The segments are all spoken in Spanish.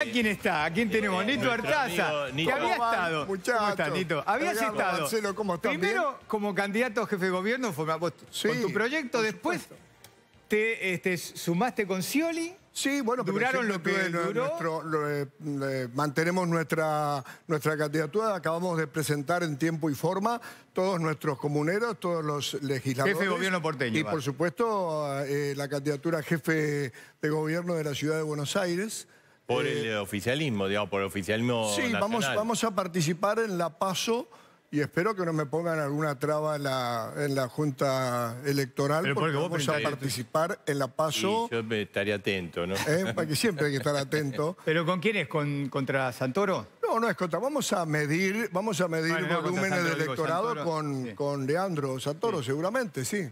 ¿A quién está? ¿A quién tenemos? Nito Artaza, que había estado. ¿Cómo estás, Nito? Habías estado. Primero, como candidato a jefe de gobierno, fue con tu proyecto. Después, te este, sumaste con Scioli. Sí, bueno, duraron lo que duró. Eh, mantenemos nuestra, nuestra candidatura. Acabamos de presentar en tiempo y forma todos nuestros comuneros, todos los legisladores. Jefe de gobierno porteño. Y, por supuesto, eh, la candidatura a jefe de gobierno de la Ciudad de Buenos Aires. Por el eh, oficialismo, digamos, por el oficialismo Sí, Vamos, vamos a participar en la PASO y espero que no me pongan alguna traba en la, en la Junta Electoral porque, vamos a participar en la PASO. Y yo estaré atento, ¿no? Eh, porque siempre hay que estar atento. ¿Pero con quién es? ¿Con, ¿Contra Santoro? No, no es contra. Vamos a medir, vamos a medir volúmenes de electorado con, con Leandro Santoro, seguramente, sí.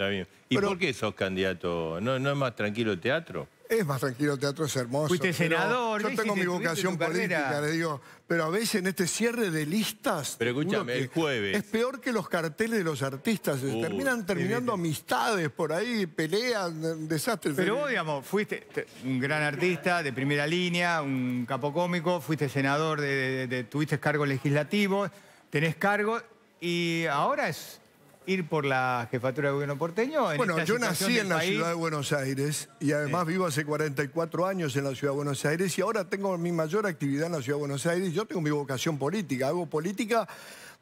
Está bien. ¿Y por qué sos candidato? ¿No, es más tranquilo el teatro? Es más tranquilo, el teatro es hermoso. Fuiste senador, Yo tengo mi vocación política, le digo. Pero a veces en este cierre de listas... Pero escúchame, el jueves. Es peor que los carteles de los artistas. Uh, terminan terminando amistades por ahí, pelean, desastres. Pero vos, digamos, fuiste un gran artista de primera línea, un capocómico, fuiste senador, de, tuviste cargo legislativo, tenés cargo y ahora es ir por la jefatura de gobierno porteño? bueno, yo nací en la ciudad de Buenos Aires y además vivo hace 44 años en la ciudad de Buenos Aires y ahora tengo mi mayor actividad en la ciudad de Buenos Aires. Yo tengo mi vocación política, hago política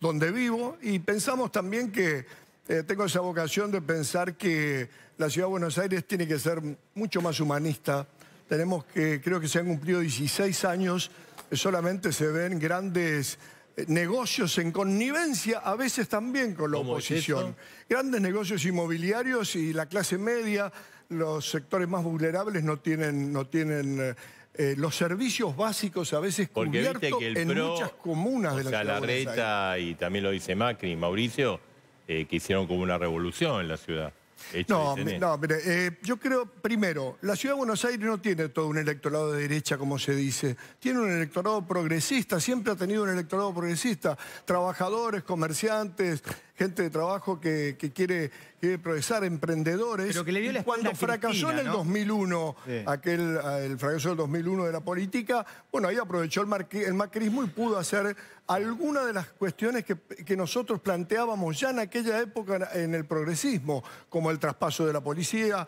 donde vivo y pensamos también que eh, tengo esa vocación de pensar que la ciudad de Buenos Aires tiene que ser mucho más humanista. Tenemos que, creo que se han cumplido 16 años, solamente se ven grandes eh, negocios en connivencia, a veces también con la oposición. Grandes negocios inmobiliarios y la clase media, los sectores más vulnerables no tienen, no tienen eh, eh, los servicios básicos a veces Porque en muchas comunas de la O sea, la Reta y también lo dice Macri y Mauricio, que hicieron como una revolución en la ciudad no, no, mire, eh, yo creo, primero, la ciudad de Buenos Aires no tiene todo un electorado de derecha, como se dice. Tiene un electorado progresista, siempre ha tenido un electorado progresista. Trabajadores, comerciantes, gente de trabajo que, quiere, progresar, emprendedores. Pero que le Cuando fracasó en el 2001, aquel, el fracaso del 2001 de la política, bueno, ahí aprovechó el, macrismo y pudo hacer algunas de las cuestiones que, nosotros planteábamos ya en aquella época en el progresismo, como el traspaso de la policía,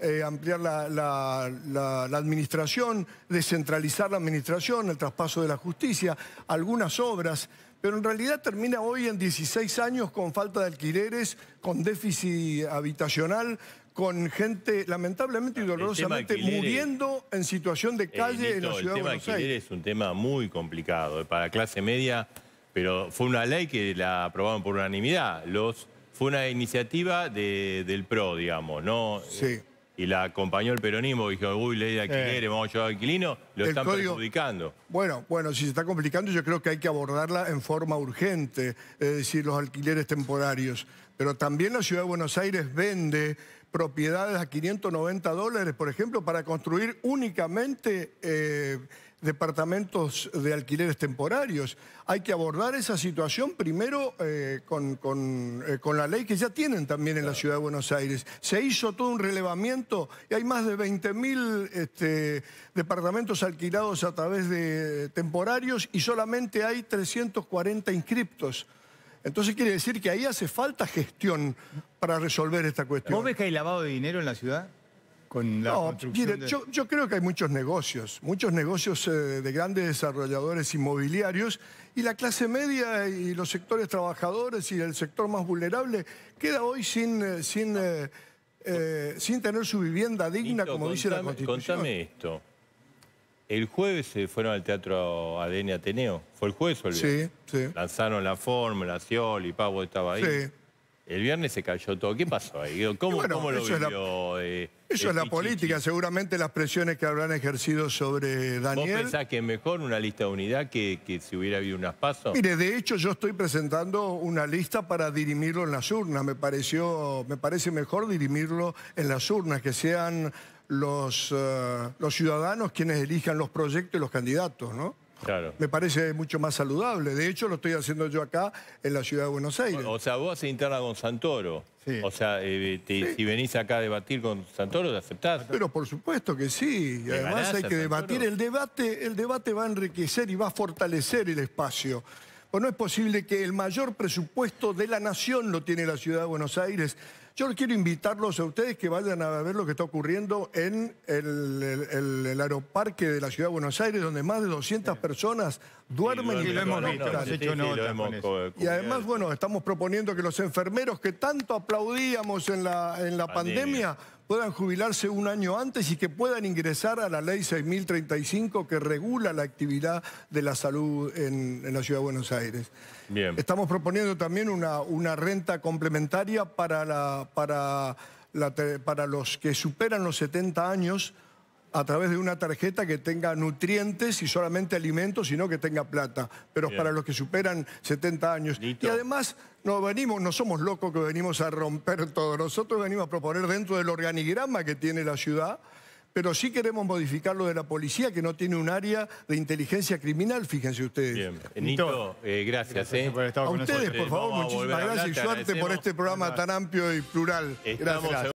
eh, ampliar la, administración, descentralizar la administración, el traspaso de la justicia, algunas obras pero en realidad termina hoy en 16 años con falta de alquileres, con déficit habitacional, con gente lamentablemente y dolorosamente muriendo en situación de eh, calle en la ciudad de Buenos Aires. El tema de es un tema muy complicado eh, para clase media, pero fue una ley que la aprobaron por unanimidad. Los, fue una iniciativa del PRO, digamos, ¿no? Sí y la acompañó el peronismo, dijo, uy, ley de alquileres, vamos a llevar alquilino, lo están perjudicando. Bueno, bueno, si se está complicando, yo creo que hay que abordarla en forma urgente, es decir, los alquileres temporarios. Pero también la ciudad de Buenos Aires vende propiedades a 590 dólares, por ejemplo, para construir únicamente eh, departamentos de alquileres temporarios. Hay que abordar esa situación primero eh, eh, con, la ley que ya tienen también en la ciudad de Buenos Aires. Se hizo todo un relevamiento y hay más de 20.000 este, departamentos alquilados a través de temporarios y solamente hay 340 inscriptos. Entonces quiere decir que ahí hace falta gestión para resolver esta cuestión. ¿Vos ves que hay lavado de dinero en la ciudad? Con la no, yo, creo que hay muchos negocios, muchos negocios eh, de grandes desarrolladores inmobiliarios y la clase media y los sectores trabajadores y el sector más vulnerable queda hoy sin, eh, sin, eh, sin tener su vivienda digna, como dice la Constitución. Contame esto. El jueves se fueron al Teatro ADN Ateneo. ¿Fue el jueves o Sí, sí. Lanzaron la fórmula, y Pavo estaba ahí. Sí. El viernes se cayó todo. ¿Qué pasó ahí? ¿Cómo, lo eso eh, eso es la política. Seguramente las presiones que habrán ejercido sobre Daniel... ¿Vos pensás que es mejor una lista de unidad que, si hubiera habido unas pasos? Mire, de hecho yo estoy presentando una lista para dirimirlo en las urnas. Me, pareció, me parece mejor dirimirlo en las urnas, que sean los, eh, los ciudadanos quienes elijan los proyectos y los candidatos, ¿no? Claro. Me parece mucho más saludable. De hecho, lo estoy haciendo yo acá en la ciudad de Buenos Aires. O, sea, vos haces interna con Santoro. O sea, eh, eh, si venís acá a debatir con Santoro, ¿te aceptás? Pero por supuesto que sí. además hay que debatir. El debate, el va a enriquecer y va a fortalecer el espacio. ¿O pues no es posible que el mayor presupuesto de la nación lo tiene la ciudad de Buenos Aires yo quiero invitarlos a ustedes que vayan a ver lo que está ocurriendo en el, aeroparque de la ciudad de Buenos Aires, donde más de 200 personas duermen y, lo hemos visto, Y además, bueno, estamos proponiendo que los enfermeros que tanto aplaudíamos en la, en la pandemia puedan jubilarse un año antes y que puedan ingresar a la ley 6.035 que regula la actividad de la salud en, la Ciudad de Buenos Aires. Estamos proponiendo también una, una renta complementaria para, la, para, para los que superan los 70 años a través de una tarjeta que tenga nutrientes y solamente alimentos, sino que tenga plata. Pero para los que superan 70 años. Y además, no venimos, no somos locos que venimos a romper todo. Nosotros venimos a proponer dentro del organigrama que tiene la ciudad pero sí queremos modificar lo de la policía, que no tiene un área de inteligencia criminal, fíjense ustedes. Bien. Nito, eh, gracias. Eh. Por a ustedes, por favor, muchísimas gracias y suerte por este programa tan amplio y plural. gracias.